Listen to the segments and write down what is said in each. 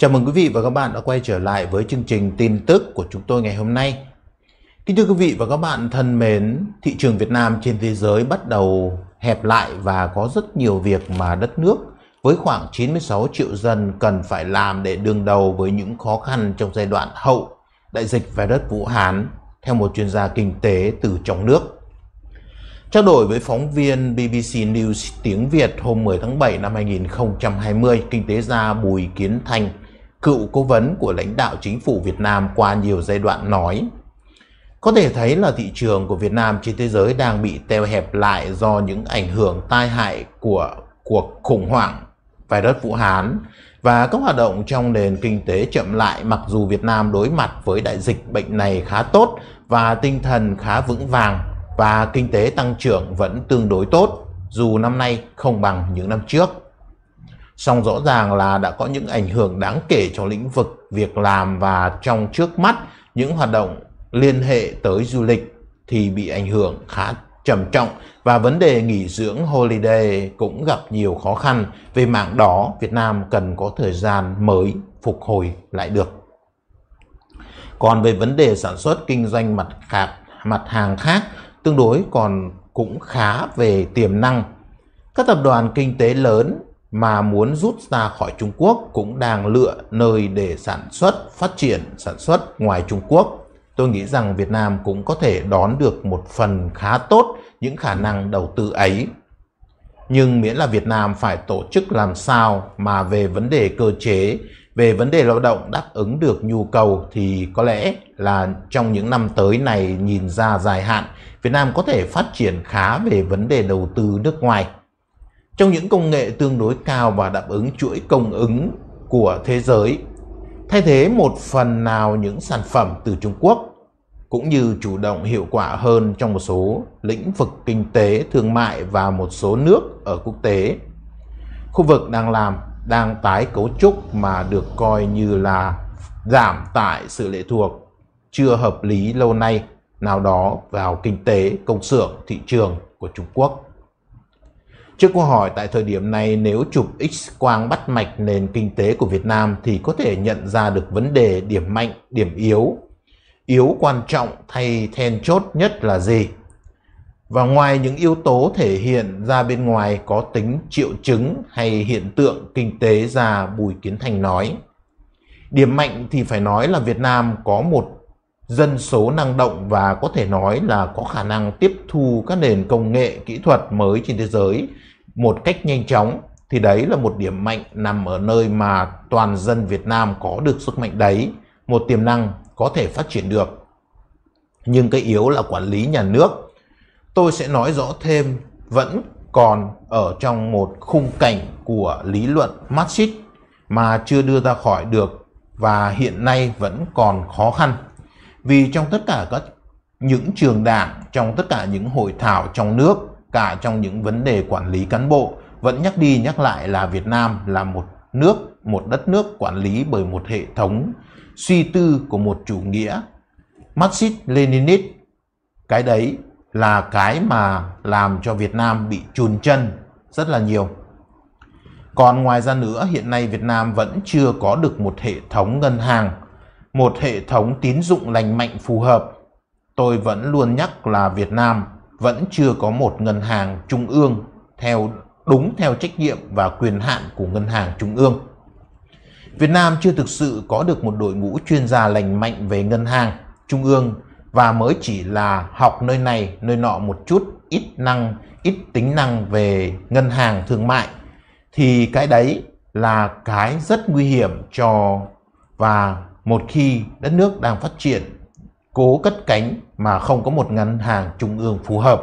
Chào mừng quý vị và các bạn đã quay trở lại với chương trình tin tức của chúng tôi ngày hôm nay. Kính thưa quý vị và các bạn thân mến, thị trường Việt Nam trên thế giới bắt đầu hẹp lại và có rất nhiều việc mà đất nước với khoảng 96 triệu dân cần phải làm để đương đầu với những khó khăn trong giai đoạn hậu đại dịch về đất Vũ Hán, theo một chuyên gia kinh tế từ trong nước. Trao đổi với phóng viên BBC News tiếng Việt hôm 10 tháng 7 năm 2020, kinh tế gia Bùi Kiến Thành cựu cố vấn của lãnh đạo chính phủ Việt Nam qua nhiều giai đoạn nói. Có thể thấy là thị trường của Việt Nam trên thế giới đang bị teo hẹp lại do những ảnh hưởng tai hại của cuộc khủng hoảng virus Vũ Hán và các hoạt động trong nền kinh tế chậm lại mặc dù Việt Nam đối mặt với đại dịch bệnh này khá tốt và tinh thần khá vững vàng và kinh tế tăng trưởng vẫn tương đối tốt dù năm nay không bằng những năm trước song rõ ràng là đã có những ảnh hưởng đáng kể cho lĩnh vực việc làm và trong trước mắt những hoạt động liên hệ tới du lịch thì bị ảnh hưởng khá trầm trọng và vấn đề nghỉ dưỡng holiday cũng gặp nhiều khó khăn. Về mảng đó, Việt Nam cần có thời gian mới phục hồi lại được. Còn về vấn đề sản xuất kinh doanh mặt khác, mặt hàng khác tương đối còn cũng khá về tiềm năng. Các tập đoàn kinh tế lớn mà muốn rút ra khỏi Trung Quốc cũng đang lựa nơi để sản xuất, phát triển sản xuất ngoài Trung Quốc. Tôi nghĩ rằng Việt Nam cũng có thể đón được một phần khá tốt những khả năng đầu tư ấy. Nhưng miễn là Việt Nam phải tổ chức làm sao mà về vấn đề cơ chế, về vấn đề lao động đáp ứng được nhu cầu thì có lẽ là trong những năm tới này nhìn ra dài hạn, Việt Nam có thể phát triển khá về vấn đề đầu tư nước ngoài trong những công nghệ tương đối cao và đáp ứng chuỗi cung ứng của thế giới, thay thế một phần nào những sản phẩm từ Trung Quốc, cũng như chủ động hiệu quả hơn trong một số lĩnh vực kinh tế, thương mại và một số nước ở quốc tế. Khu vực đang làm đang tái cấu trúc mà được coi như là giảm tải sự lệ thuộc chưa hợp lý lâu nay nào đó vào kinh tế, công xưởng, thị trường của Trung Quốc. Trước câu hỏi tại thời điểm này nếu chụp x-quang bắt mạch nền kinh tế của Việt Nam thì có thể nhận ra được vấn đề điểm mạnh, điểm yếu, yếu quan trọng thay then chốt nhất là gì? Và ngoài những yếu tố thể hiện ra bên ngoài có tính triệu chứng hay hiện tượng kinh tế ra Bùi Kiến Thành nói. Điểm mạnh thì phải nói là Việt Nam có một dân số năng động và có thể nói là có khả năng tiếp thu các nền công nghệ kỹ thuật mới trên thế giới một cách nhanh chóng thì đấy là một điểm mạnh nằm ở nơi mà toàn dân Việt Nam có được sức mạnh đấy, một tiềm năng có thể phát triển được. Nhưng cái yếu là quản lý nhà nước. Tôi sẽ nói rõ thêm vẫn còn ở trong một khung cảnh của lý luận Marxist mà chưa đưa ra khỏi được và hiện nay vẫn còn khó khăn. Vì trong tất cả các những trường đảng, trong tất cả những hội thảo trong nước cả trong những vấn đề quản lý cán bộ, vẫn nhắc đi nhắc lại là Việt Nam là một nước, một đất nước quản lý bởi một hệ thống suy tư của một chủ nghĩa Marxist Leninist. Cái đấy là cái mà làm cho Việt Nam bị chùn chân rất là nhiều. Còn ngoài ra nữa, hiện nay Việt Nam vẫn chưa có được một hệ thống ngân hàng, một hệ thống tín dụng lành mạnh phù hợp. Tôi vẫn luôn nhắc là Việt Nam vẫn chưa có một ngân hàng trung ương theo đúng theo trách nhiệm và quyền hạn của ngân hàng trung ương. Việt Nam chưa thực sự có được một đội ngũ chuyên gia lành mạnh về ngân hàng trung ương và mới chỉ là học nơi này nơi nọ một chút ít năng ít tính năng về ngân hàng thương mại thì cái đấy là cái rất nguy hiểm cho và một khi đất nước đang phát triển cố cất cánh mà không có một ngân hàng trung ương phù hợp.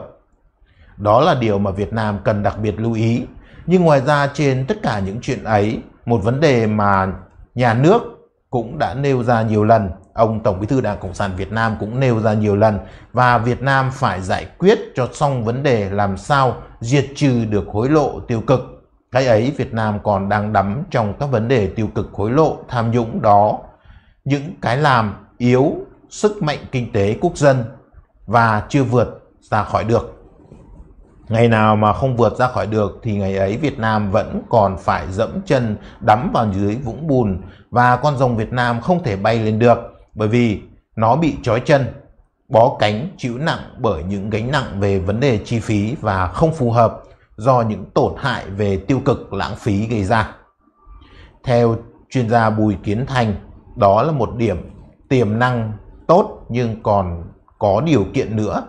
Đó là điều mà Việt Nam cần đặc biệt lưu ý. Nhưng ngoài ra trên tất cả những chuyện ấy, một vấn đề mà nhà nước cũng đã nêu ra nhiều lần, ông Tổng Bí thư Đảng Cộng sản Việt Nam cũng nêu ra nhiều lần và Việt Nam phải giải quyết cho xong vấn đề làm sao diệt trừ được hối lộ tiêu cực. Cái ấy Việt Nam còn đang đắm trong các vấn đề tiêu cực hối lộ, tham nhũng đó. Những cái làm yếu sức mạnh kinh tế quốc dân và chưa vượt ra khỏi được. Ngày nào mà không vượt ra khỏi được thì ngày ấy Việt Nam vẫn còn phải dẫm chân đắm vào dưới vũng bùn và con rồng Việt Nam không thể bay lên được bởi vì nó bị trói chân, bó cánh chịu nặng bởi những gánh nặng về vấn đề chi phí và không phù hợp do những tổn hại về tiêu cực lãng phí gây ra. Theo chuyên gia Bùi Kiến Thành, đó là một điểm tiềm năng tốt nhưng còn có điều kiện nữa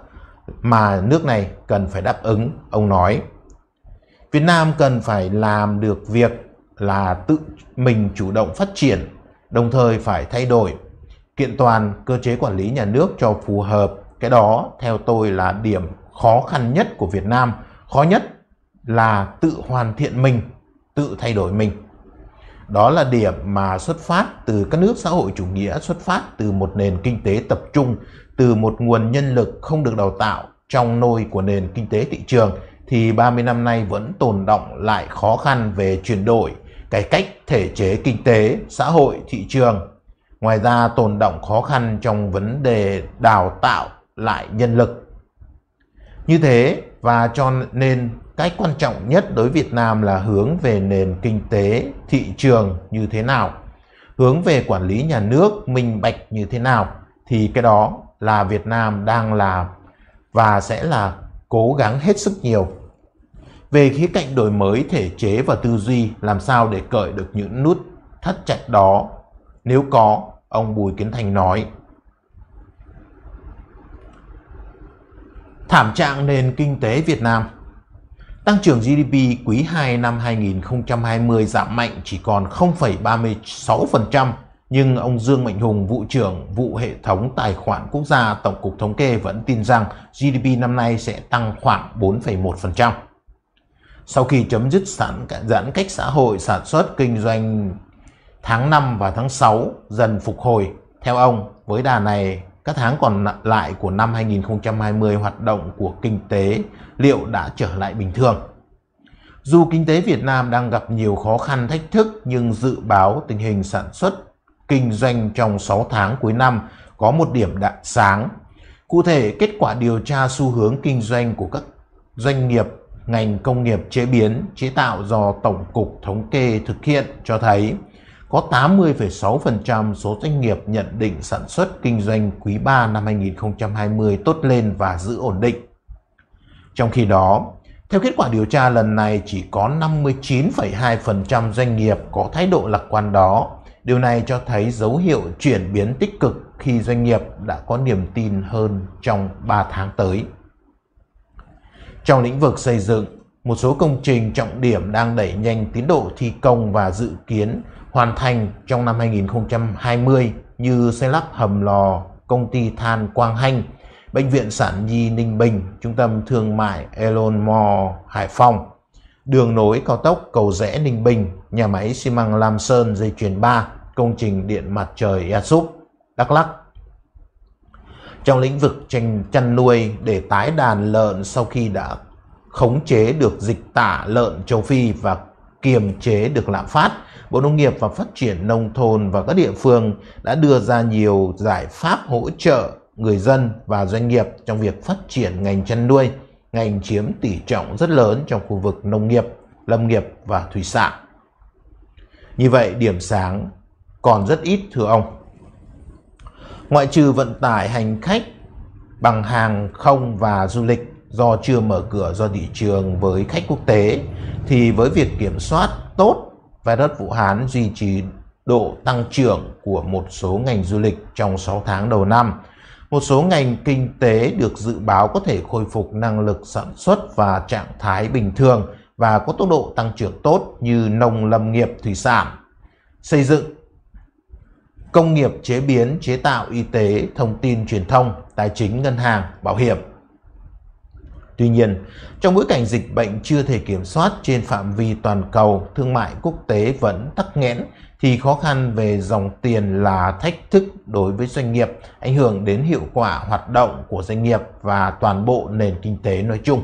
mà nước này cần phải đáp ứng, ông nói. Việt Nam cần phải làm được việc là tự mình chủ động phát triển, đồng thời phải thay đổi kiện toàn cơ chế quản lý nhà nước cho phù hợp. Cái đó theo tôi là điểm khó khăn nhất của Việt Nam, khó nhất là tự hoàn thiện mình, tự thay đổi mình đó là điểm mà xuất phát từ các nước xã hội chủ nghĩa xuất phát từ một nền kinh tế tập trung từ một nguồn nhân lực không được đào tạo trong nôi của nền kinh tế thị trường thì 30 năm nay vẫn tồn động lại khó khăn về chuyển đổi, cải cách thể chế kinh tế, xã hội, thị trường. Ngoài ra tồn động khó khăn trong vấn đề đào tạo lại nhân lực. Như thế và cho nên cái quan trọng nhất đối Việt Nam là hướng về nền kinh tế thị trường như thế nào, hướng về quản lý nhà nước minh bạch như thế nào thì cái đó là Việt Nam đang làm và sẽ là cố gắng hết sức nhiều. Về khía cạnh đổi mới thể chế và tư duy làm sao để cởi được những nút thắt chặt đó nếu có, ông Bùi Kiến Thành nói. Thảm trạng nền kinh tế Việt Nam Tăng trưởng GDP quý 2 năm 2020 giảm mạnh chỉ còn 0,36%, nhưng ông Dương Mạnh Hùng, vụ trưởng vụ hệ thống tài khoản quốc gia Tổng cục Thống kê vẫn tin rằng GDP năm nay sẽ tăng khoảng 4,1%. Sau khi chấm dứt sản giãn cách xã hội, sản xuất kinh doanh tháng 5 và tháng 6 dần phục hồi. Theo ông, với đà này các tháng còn lại của năm 2020 hoạt động của kinh tế liệu đã trở lại bình thường? Dù kinh tế Việt Nam đang gặp nhiều khó khăn thách thức nhưng dự báo tình hình sản xuất, kinh doanh trong 6 tháng cuối năm có một điểm đạn sáng. Cụ thể, kết quả điều tra xu hướng kinh doanh của các doanh nghiệp ngành công nghiệp chế biến, chế tạo do Tổng cục Thống kê thực hiện cho thấy có 80,6% số doanh nghiệp nhận định sản xuất kinh doanh quý 3 năm 2020 tốt lên và giữ ổn định. Trong khi đó, theo kết quả điều tra lần này chỉ có 59,2% doanh nghiệp có thái độ lạc quan đó. Điều này cho thấy dấu hiệu chuyển biến tích cực khi doanh nghiệp đã có niềm tin hơn trong 3 tháng tới. Trong lĩnh vực xây dựng, một số công trình trọng điểm đang đẩy nhanh tiến độ thi công và dự kiến hoàn thành trong năm 2020 như xây lắp hầm lò, công ty than Quang Hanh, Bệnh viện Sản Nhi Ninh Bình, Trung tâm Thương mại Elon Mall Hải Phòng, đường nối cao tốc Cầu Rẽ Ninh Bình, nhà máy xi măng Lam Sơn dây chuyền 3, công trình điện mặt trời Yasup, Đắk Lắk. Trong lĩnh vực tranh chăn nuôi để tái đàn lợn sau khi đã khống chế được dịch tả lợn châu Phi và kiềm chế được lạm phát. Bộ Nông nghiệp và Phát triển Nông thôn và các địa phương đã đưa ra nhiều giải pháp hỗ trợ người dân và doanh nghiệp trong việc phát triển ngành chăn nuôi, ngành chiếm tỷ trọng rất lớn trong khu vực nông nghiệp, lâm nghiệp và thủy sản. Như vậy, điểm sáng còn rất ít thưa ông. Ngoại trừ vận tải hành khách bằng hàng không và du lịch do chưa mở cửa do thị trường với khách quốc tế thì với việc kiểm soát tốt virus Vũ Hán duy trì độ tăng trưởng của một số ngành du lịch trong 6 tháng đầu năm. Một số ngành kinh tế được dự báo có thể khôi phục năng lực sản xuất và trạng thái bình thường và có tốc độ tăng trưởng tốt như nông lâm nghiệp thủy sản, xây dựng, công nghiệp chế biến, chế tạo y tế, thông tin truyền thông, tài chính ngân hàng, bảo hiểm Tuy nhiên, trong bối cảnh dịch bệnh chưa thể kiểm soát trên phạm vi toàn cầu, thương mại quốc tế vẫn tắc nghẽn, thì khó khăn về dòng tiền là thách thức đối với doanh nghiệp, ảnh hưởng đến hiệu quả hoạt động của doanh nghiệp và toàn bộ nền kinh tế nói chung.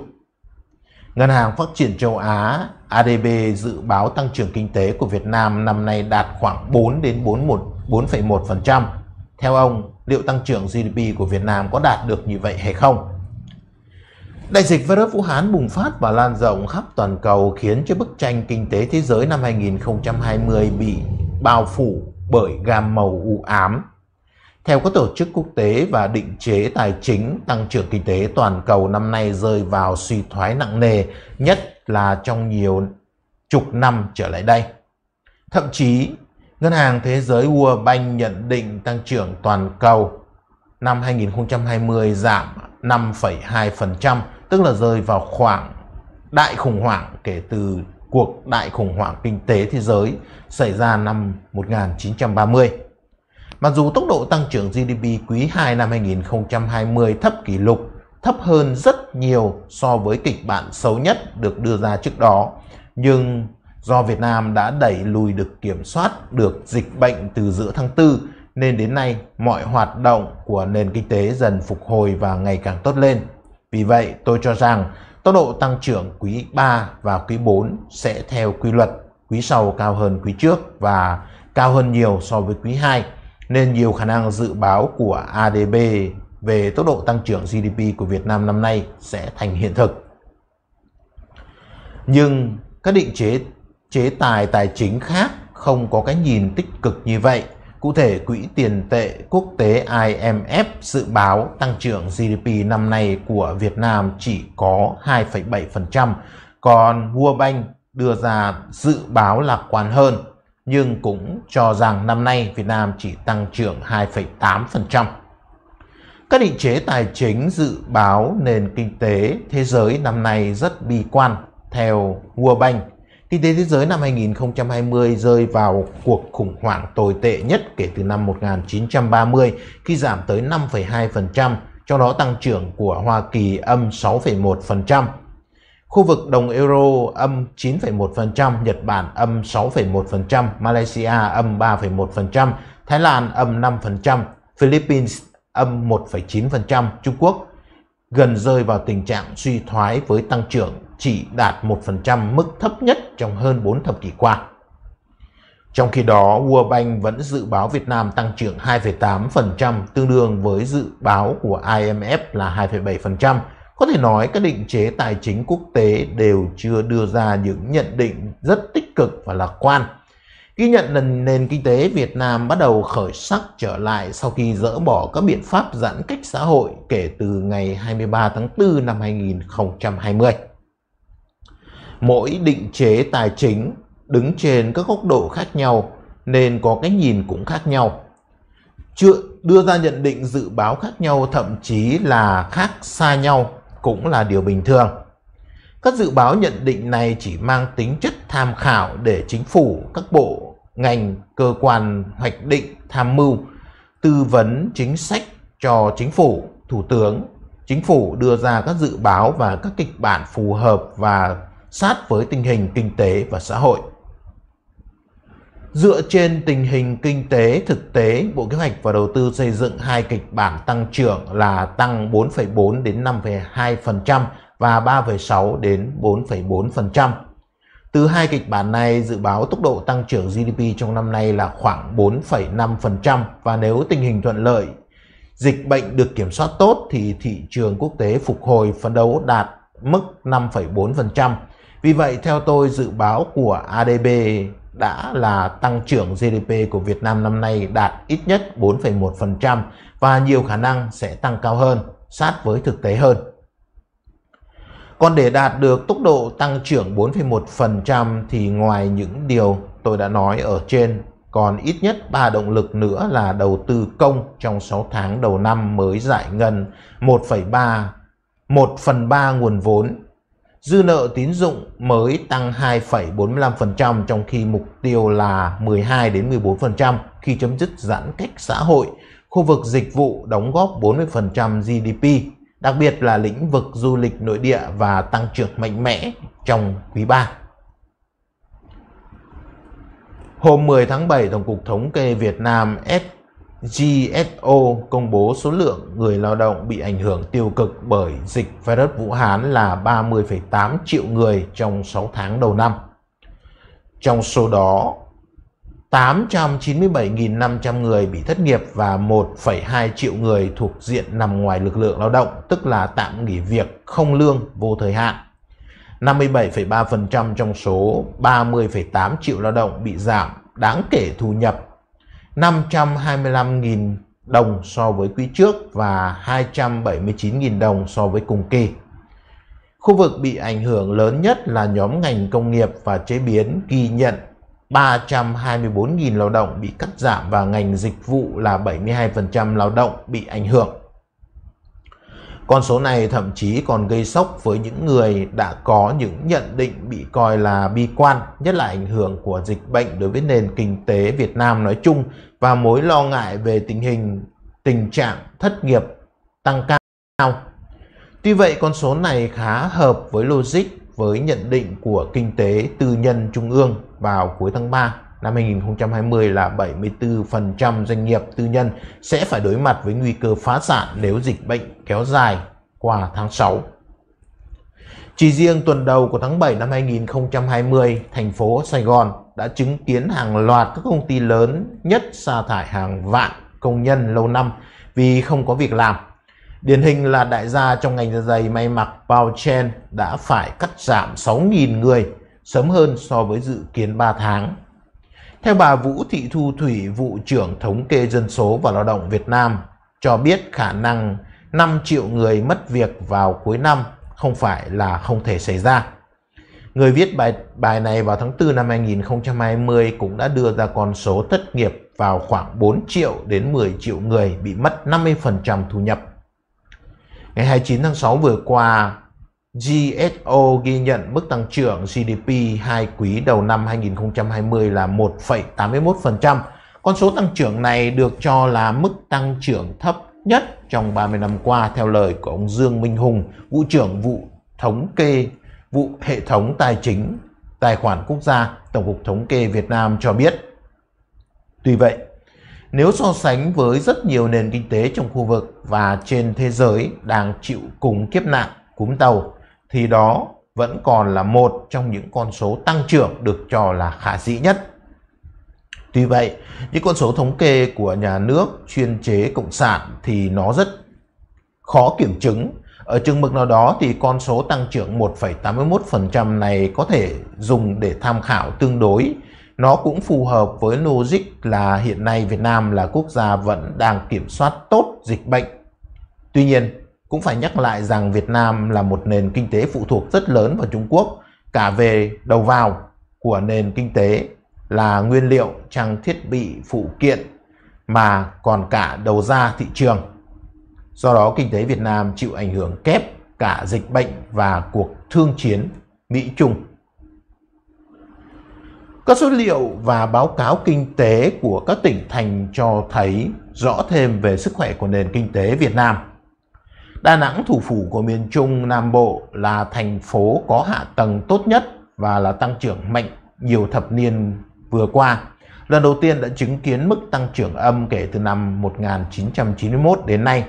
Ngân hàng Phát triển Châu Á ADB dự báo tăng trưởng kinh tế của Việt Nam năm nay đạt khoảng 4 đến 4,1%. Theo ông, liệu tăng trưởng GDP của Việt Nam có đạt được như vậy hay không? Đại dịch virus Vũ Hán bùng phát và lan rộng khắp toàn cầu khiến cho bức tranh kinh tế thế giới năm 2020 bị bao phủ bởi gam màu u ám. Theo các tổ chức quốc tế và định chế tài chính, tăng trưởng kinh tế toàn cầu năm nay rơi vào suy thoái nặng nề, nhất là trong nhiều chục năm trở lại đây. Thậm chí, Ngân hàng Thế giới World Bank nhận định tăng trưởng toàn cầu năm 2020 giảm 5,2%, tức là rơi vào khoảng đại khủng hoảng kể từ cuộc đại khủng hoảng kinh tế thế giới xảy ra năm 1930. Mặc dù tốc độ tăng trưởng GDP quý 2 năm 2020 thấp kỷ lục, thấp hơn rất nhiều so với kịch bản xấu nhất được đưa ra trước đó, nhưng do Việt Nam đã đẩy lùi được kiểm soát được dịch bệnh từ giữa tháng 4 nên đến nay mọi hoạt động của nền kinh tế dần phục hồi và ngày càng tốt lên. Vì vậy, tôi cho rằng tốc độ tăng trưởng quý 3 và quý 4 sẽ theo quy luật quý sau cao hơn quý trước và cao hơn nhiều so với quý 2, nên nhiều khả năng dự báo của ADB về tốc độ tăng trưởng GDP của Việt Nam năm nay sẽ thành hiện thực. Nhưng các định chế chế tài tài chính khác không có cái nhìn tích cực như vậy Cụ thể, Quỹ tiền tệ quốc tế IMF dự báo tăng trưởng GDP năm nay của Việt Nam chỉ có 2,7%, còn World Bank đưa ra dự báo lạc quan hơn, nhưng cũng cho rằng năm nay Việt Nam chỉ tăng trưởng 2,8%. Các định chế tài chính dự báo nền kinh tế thế giới năm nay rất bi quan. Theo World Bank, Kinh tế thế giới năm 2020 rơi vào cuộc khủng hoảng tồi tệ nhất kể từ năm 1930 khi giảm tới 5,2%, trong đó tăng trưởng của Hoa Kỳ âm 6,1%. Khu vực đồng euro âm 9,1%, Nhật Bản âm 6,1%, Malaysia âm 3,1%, Thái Lan âm 5%, Philippines âm 1,9%, Trung Quốc gần rơi vào tình trạng suy thoái với tăng trưởng chỉ đạt 1% mức thấp nhất trong hơn 4 thập kỷ qua. Trong khi đó, World Bank vẫn dự báo Việt Nam tăng trưởng 2,8%, tương đương với dự báo của IMF là 2,7%. Có thể nói các định chế tài chính quốc tế đều chưa đưa ra những nhận định rất tích cực và lạc quan. Ghi nhận nền, nền kinh tế Việt Nam bắt đầu khởi sắc trở lại sau khi dỡ bỏ các biện pháp giãn cách xã hội kể từ ngày 23 tháng 4 năm 2020 mỗi định chế tài chính đứng trên các góc độ khác nhau nên có cái nhìn cũng khác nhau. Chưa đưa ra nhận định dự báo khác nhau thậm chí là khác xa nhau cũng là điều bình thường. Các dự báo nhận định này chỉ mang tính chất tham khảo để chính phủ, các bộ, ngành, cơ quan hoạch định, tham mưu, tư vấn chính sách cho chính phủ, thủ tướng. Chính phủ đưa ra các dự báo và các kịch bản phù hợp và sát với tình hình kinh tế và xã hội. Dựa trên tình hình kinh tế thực tế, Bộ Kế hoạch và Đầu tư xây dựng hai kịch bản tăng trưởng là tăng 4,4 đến 5,2% và 3,6 đến 4,4%. Từ hai kịch bản này dự báo tốc độ tăng trưởng GDP trong năm nay là khoảng 4,5% và nếu tình hình thuận lợi, dịch bệnh được kiểm soát tốt thì thị trường quốc tế phục hồi phấn đấu đạt mức 5,4%, vì vậy, theo tôi, dự báo của ADB đã là tăng trưởng GDP của Việt Nam năm nay đạt ít nhất 4,1% và nhiều khả năng sẽ tăng cao hơn, sát với thực tế hơn. Còn để đạt được tốc độ tăng trưởng 4,1% thì ngoài những điều tôi đã nói ở trên, còn ít nhất 3 động lực nữa là đầu tư công trong 6 tháng đầu năm mới giải ngân 1,3 1 phần 3 nguồn vốn dư nợ tín dụng mới tăng 2,45% trong khi mục tiêu là 12 đến 14% khi chấm dứt giãn cách xã hội. Khu vực dịch vụ đóng góp 40% GDP, đặc biệt là lĩnh vực du lịch nội địa và tăng trưởng mạnh mẽ trong quý 3. Hôm 10 tháng 7, Tổng cục Thống kê Việt Nam S GSO công bố số lượng người lao động bị ảnh hưởng tiêu cực bởi dịch virus Vũ Hán là 30,8 triệu người trong 6 tháng đầu năm. Trong số đó, 897.500 người bị thất nghiệp và 1,2 triệu người thuộc diện nằm ngoài lực lượng lao động, tức là tạm nghỉ việc không lương vô thời hạn. 57,3% trong số 30,8 triệu lao động bị giảm đáng kể thu nhập 525.000 đồng so với quý trước và 279.000 đồng so với cùng kỳ. Khu vực bị ảnh hưởng lớn nhất là nhóm ngành công nghiệp và chế biến ghi nhận 324.000 lao động bị cắt giảm và ngành dịch vụ là 72% lao động bị ảnh hưởng. Con số này thậm chí còn gây sốc với những người đã có những nhận định bị coi là bi quan, nhất là ảnh hưởng của dịch bệnh đối với nền kinh tế Việt Nam nói chung và mối lo ngại về tình hình tình trạng thất nghiệp tăng cao. Tuy vậy, con số này khá hợp với logic với nhận định của Kinh tế Tư nhân Trung ương vào cuối tháng 3 năm 2020 là 74% doanh nghiệp tư nhân sẽ phải đối mặt với nguy cơ phá sản nếu dịch bệnh kéo dài qua tháng 6. Chỉ riêng tuần đầu của tháng 7 năm 2020, thành phố Sài Gòn đã chứng kiến hàng loạt các công ty lớn nhất sa thải hàng vạn công nhân lâu năm vì không có việc làm. Điển hình là đại gia trong ngành da giày may mặc Bao Chen đã phải cắt giảm 6.000 người, sớm hơn so với dự kiến 3 tháng theo bà Vũ Thị Thu Thủy, vụ trưởng thống kê dân số và lao động Việt Nam, cho biết khả năng 5 triệu người mất việc vào cuối năm không phải là không thể xảy ra. Người viết bài bài này vào tháng 4 năm 2020 cũng đã đưa ra con số thất nghiệp vào khoảng 4 triệu đến 10 triệu người bị mất 50% thu nhập. Ngày 29 tháng 6 vừa qua, GSO ghi nhận mức tăng trưởng GDP hai quý đầu năm 2020 là 1,81%. Con số tăng trưởng này được cho là mức tăng trưởng thấp nhất trong 30 năm qua theo lời của ông Dương Minh Hùng, vụ trưởng vụ thống kê vụ hệ thống tài chính tài khoản quốc gia Tổng cục Thống kê Việt Nam cho biết. Tuy vậy, nếu so sánh với rất nhiều nền kinh tế trong khu vực và trên thế giới đang chịu cùng kiếp nạn cúm tàu thì đó vẫn còn là một trong những con số tăng trưởng được cho là khả dĩ nhất. Tuy vậy, những con số thống kê của nhà nước chuyên chế cộng sản thì nó rất khó kiểm chứng. Ở chừng mực nào đó thì con số tăng trưởng 1,81% này có thể dùng để tham khảo tương đối. Nó cũng phù hợp với logic là hiện nay Việt Nam là quốc gia vẫn đang kiểm soát tốt dịch bệnh. Tuy nhiên, cũng phải nhắc lại rằng Việt Nam là một nền kinh tế phụ thuộc rất lớn vào Trung Quốc, cả về đầu vào của nền kinh tế là nguyên liệu, trang thiết bị, phụ kiện mà còn cả đầu ra thị trường. Do đó kinh tế Việt Nam chịu ảnh hưởng kép cả dịch bệnh và cuộc thương chiến Mỹ-Trung. Các số liệu và báo cáo kinh tế của các tỉnh thành cho thấy rõ thêm về sức khỏe của nền kinh tế Việt Nam. Đà Nẵng, thủ phủ của miền Trung Nam Bộ là thành phố có hạ tầng tốt nhất và là tăng trưởng mạnh nhiều thập niên vừa qua. Lần đầu tiên đã chứng kiến mức tăng trưởng âm kể từ năm 1991 đến nay.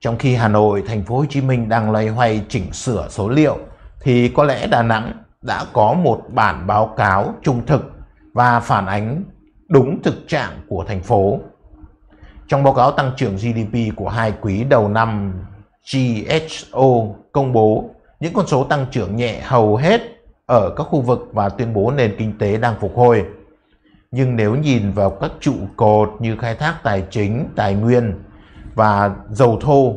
Trong khi Hà Nội, thành phố Hồ Chí Minh đang loay hoay chỉnh sửa số liệu thì có lẽ Đà Nẵng đã có một bản báo cáo trung thực và phản ánh đúng thực trạng của thành phố. Trong báo cáo tăng trưởng GDP của hai quý đầu năm GHO công bố những con số tăng trưởng nhẹ hầu hết ở các khu vực và tuyên bố nền kinh tế đang phục hồi. Nhưng nếu nhìn vào các trụ cột như khai thác tài chính, tài nguyên và dầu thô,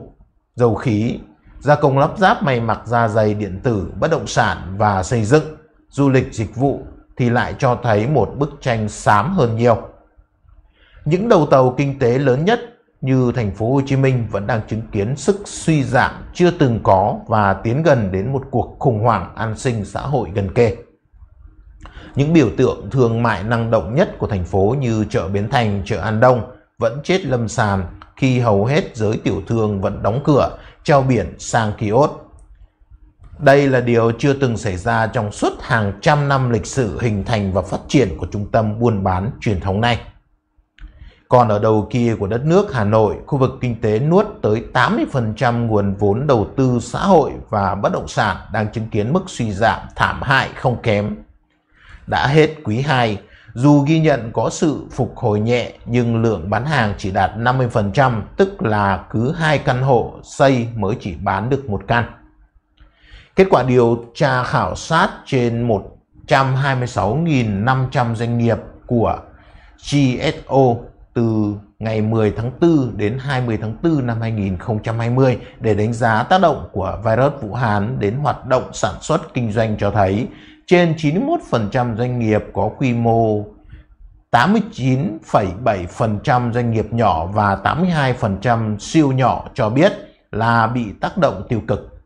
dầu khí, gia công lắp ráp may mặc da dày điện tử, bất động sản và xây dựng, du lịch dịch vụ thì lại cho thấy một bức tranh xám hơn nhiều. Những đầu tàu kinh tế lớn nhất như thành phố Hồ Chí Minh vẫn đang chứng kiến sức suy giảm chưa từng có và tiến gần đến một cuộc khủng hoảng an sinh xã hội gần kề. Những biểu tượng thương mại năng động nhất của thành phố như chợ Bến Thành, chợ An Đông vẫn chết lâm sàn khi hầu hết giới tiểu thương vẫn đóng cửa, treo biển sang kiosk. Đây là điều chưa từng xảy ra trong suốt hàng trăm năm lịch sử hình thành và phát triển của trung tâm buôn bán truyền thống này. Còn ở đầu kia của đất nước Hà Nội, khu vực kinh tế nuốt tới 80% nguồn vốn đầu tư xã hội và bất động sản đang chứng kiến mức suy giảm thảm hại không kém. Đã hết quý 2, dù ghi nhận có sự phục hồi nhẹ nhưng lượng bán hàng chỉ đạt 50%, tức là cứ hai căn hộ xây mới chỉ bán được một căn. Kết quả điều tra khảo sát trên 126.500 doanh nghiệp của GSO từ ngày 10 tháng 4 đến 20 tháng 4 năm 2020 để đánh giá tác động của virus Vũ Hán đến hoạt động sản xuất kinh doanh cho thấy trên 91% doanh nghiệp có quy mô 89,7% doanh nghiệp nhỏ và 82% siêu nhỏ cho biết là bị tác động tiêu cực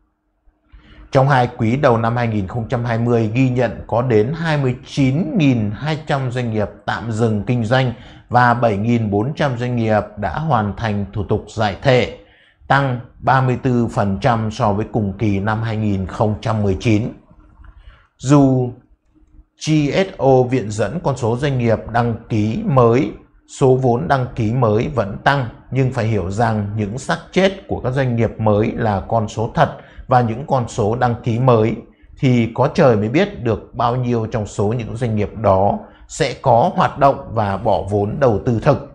trong hai quý đầu năm 2020 ghi nhận có đến 29.200 doanh nghiệp tạm dừng kinh doanh và 7.400 doanh nghiệp đã hoàn thành thủ tục giải thể, tăng 34% so với cùng kỳ năm 2019. Dù GSO viện dẫn con số doanh nghiệp đăng ký mới, số vốn đăng ký mới vẫn tăng, nhưng phải hiểu rằng những xác chết của các doanh nghiệp mới là con số thật – và những con số đăng ký mới thì có trời mới biết được bao nhiêu trong số những doanh nghiệp đó sẽ có hoạt động và bỏ vốn đầu tư thực.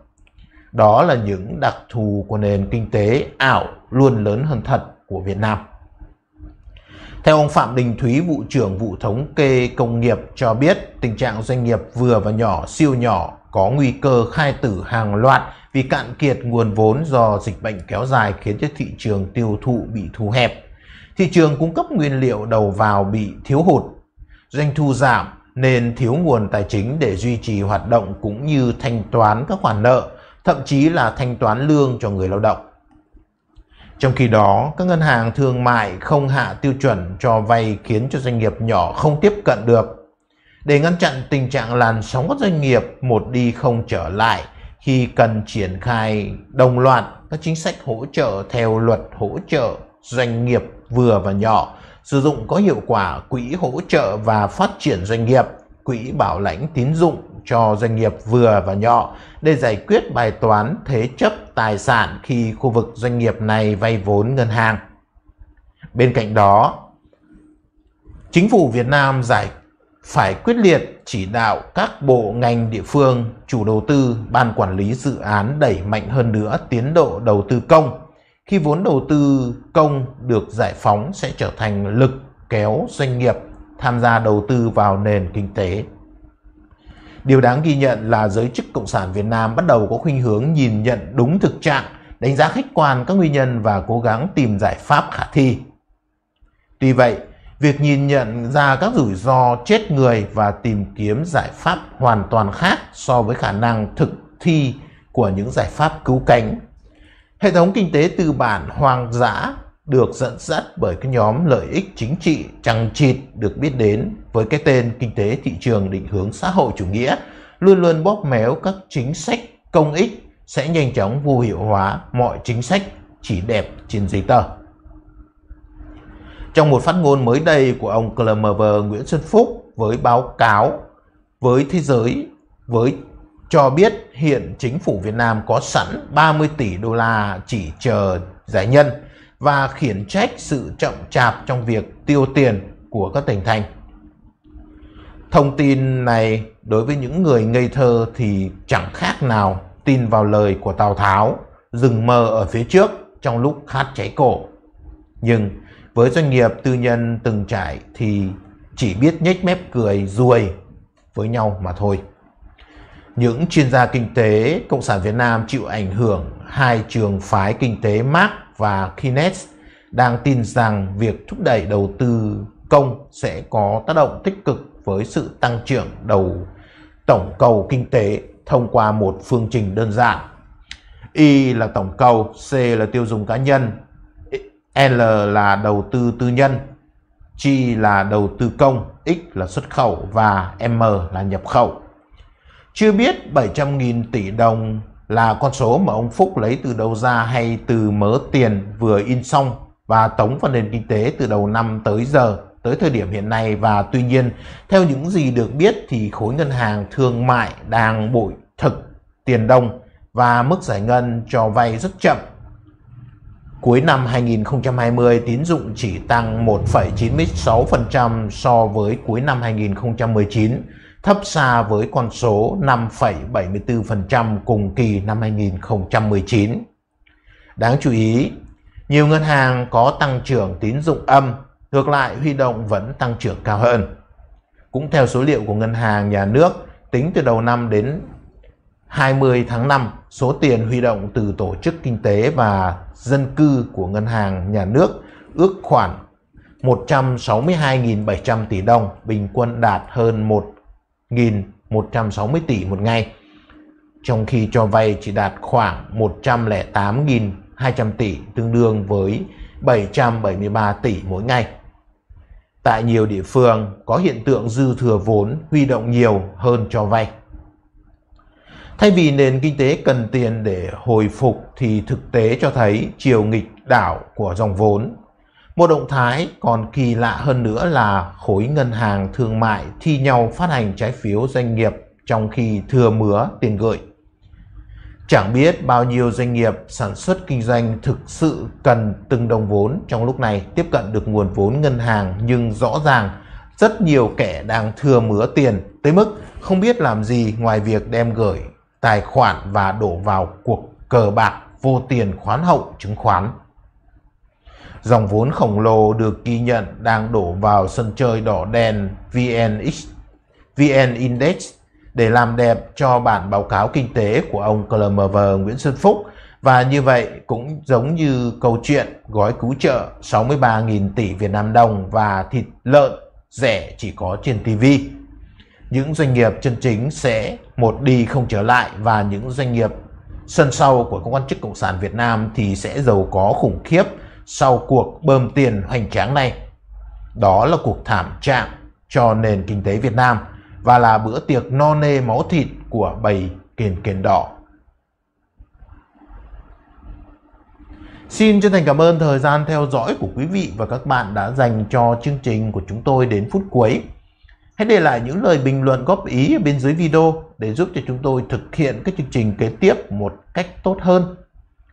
Đó là những đặc thù của nền kinh tế ảo luôn lớn hơn thật của Việt Nam. Theo ông Phạm Đình Thúy, vụ trưởng vụ thống kê công nghiệp cho biết tình trạng doanh nghiệp vừa và nhỏ, siêu nhỏ có nguy cơ khai tử hàng loạt vì cạn kiệt nguồn vốn do dịch bệnh kéo dài khiến cho thị trường tiêu thụ bị thu hẹp Thị trường cung cấp nguyên liệu đầu vào bị thiếu hụt, doanh thu giảm nên thiếu nguồn tài chính để duy trì hoạt động cũng như thanh toán các khoản nợ, thậm chí là thanh toán lương cho người lao động. Trong khi đó, các ngân hàng thương mại không hạ tiêu chuẩn cho vay khiến cho doanh nghiệp nhỏ không tiếp cận được. Để ngăn chặn tình trạng làn sóng các doanh nghiệp một đi không trở lại khi cần triển khai đồng loạt các chính sách hỗ trợ theo luật hỗ trợ doanh nghiệp vừa và nhỏ, sử dụng có hiệu quả quỹ hỗ trợ và phát triển doanh nghiệp, quỹ bảo lãnh tín dụng cho doanh nghiệp vừa và nhỏ để giải quyết bài toán thế chấp tài sản khi khu vực doanh nghiệp này vay vốn ngân hàng. Bên cạnh đó, chính phủ Việt Nam giải phải quyết liệt chỉ đạo các bộ ngành địa phương, chủ đầu tư, ban quản lý dự án đẩy mạnh hơn nữa tiến độ đầu tư công khi vốn đầu tư công được giải phóng sẽ trở thành lực kéo doanh nghiệp tham gia đầu tư vào nền kinh tế. Điều đáng ghi nhận là giới chức Cộng sản Việt Nam bắt đầu có khuynh hướng nhìn nhận đúng thực trạng, đánh giá khách quan các nguyên nhân và cố gắng tìm giải pháp khả thi. Tuy vậy, việc nhìn nhận ra các rủi ro chết người và tìm kiếm giải pháp hoàn toàn khác so với khả năng thực thi của những giải pháp cứu cánh Hệ thống kinh tế tư bản hoang dã được dẫn dắt bởi cái nhóm lợi ích chính trị chằng chịt được biết đến với cái tên kinh tế thị trường định hướng xã hội chủ nghĩa luôn luôn bóp méo các chính sách công ích sẽ nhanh chóng vô hiệu hóa mọi chính sách chỉ đẹp trên giấy tờ. Trong một phát ngôn mới đây của ông Clemever Nguyễn Xuân Phúc với báo cáo với thế giới với cho biết hiện chính phủ Việt Nam có sẵn 30 tỷ đô la chỉ chờ giải nhân và khiển trách sự chậm chạp trong việc tiêu tiền của các tỉnh thành. Thông tin này đối với những người ngây thơ thì chẳng khác nào tin vào lời của Tào Tháo dừng mơ ở phía trước trong lúc khát cháy cổ. Nhưng với doanh nghiệp tư nhân từng trải thì chỉ biết nhếch mép cười ruồi với nhau mà thôi những chuyên gia kinh tế Cộng sản Việt Nam chịu ảnh hưởng hai trường phái kinh tế Marx và Keynes đang tin rằng việc thúc đẩy đầu tư công sẽ có tác động tích cực với sự tăng trưởng đầu tổng cầu kinh tế thông qua một phương trình đơn giản. Y là tổng cầu, C là tiêu dùng cá nhân, L là đầu tư tư nhân, G là đầu tư công, X là xuất khẩu và M là nhập khẩu. Chưa biết 700.000 tỷ đồng là con số mà ông Phúc lấy từ đâu ra hay từ mớ tiền vừa in xong và tống vào nền kinh tế từ đầu năm tới giờ tới thời điểm hiện nay và tuy nhiên theo những gì được biết thì khối ngân hàng thương mại đang bội thực tiền đồng và mức giải ngân cho vay rất chậm. Cuối năm 2020, tín dụng chỉ tăng 1,96% so với cuối năm 2019 thấp xa với con số 5,74% cùng kỳ năm 2019. Đáng chú ý, nhiều ngân hàng có tăng trưởng tín dụng âm, ngược lại huy động vẫn tăng trưởng cao hơn. Cũng theo số liệu của Ngân hàng Nhà nước, tính từ đầu năm đến 20 tháng 5, số tiền huy động từ tổ chức kinh tế và dân cư của Ngân hàng Nhà nước ước khoảng 162.700 tỷ đồng, bình quân đạt hơn 1 1.160 tỷ một ngày, trong khi cho vay chỉ đạt khoảng 108.200 tỷ tương đương với 773 tỷ mỗi ngày. Tại nhiều địa phương có hiện tượng dư thừa vốn huy động nhiều hơn cho vay. Thay vì nền kinh tế cần tiền để hồi phục thì thực tế cho thấy chiều nghịch đảo của dòng vốn một động thái còn kỳ lạ hơn nữa là khối ngân hàng thương mại thi nhau phát hành trái phiếu doanh nghiệp trong khi thừa mứa tiền gửi. Chẳng biết bao nhiêu doanh nghiệp sản xuất kinh doanh thực sự cần từng đồng vốn trong lúc này tiếp cận được nguồn vốn ngân hàng nhưng rõ ràng rất nhiều kẻ đang thừa mứa tiền tới mức không biết làm gì ngoài việc đem gửi tài khoản và đổ vào cuộc cờ bạc vô tiền khoán hậu chứng khoán dòng vốn khổng lồ được ghi nhận đang đổ vào sân chơi đỏ đen VNX, VN Index để làm đẹp cho bản báo cáo kinh tế của ông Clemever Nguyễn Xuân Phúc và như vậy cũng giống như câu chuyện gói cứu trợ 63.000 tỷ Việt Nam đồng và thịt lợn rẻ chỉ có trên TV. Những doanh nghiệp chân chính sẽ một đi không trở lại và những doanh nghiệp sân sau của các quan chức Cộng sản Việt Nam thì sẽ giàu có khủng khiếp sau cuộc bơm tiền hoành tráng này. Đó là cuộc thảm trạng cho nền kinh tế Việt Nam và là bữa tiệc no nê máu thịt của bầy kiền kiền đỏ. Xin chân thành cảm ơn thời gian theo dõi của quý vị và các bạn đã dành cho chương trình của chúng tôi đến phút cuối. Hãy để lại những lời bình luận góp ý ở bên dưới video để giúp cho chúng tôi thực hiện các chương trình kế tiếp một cách tốt hơn.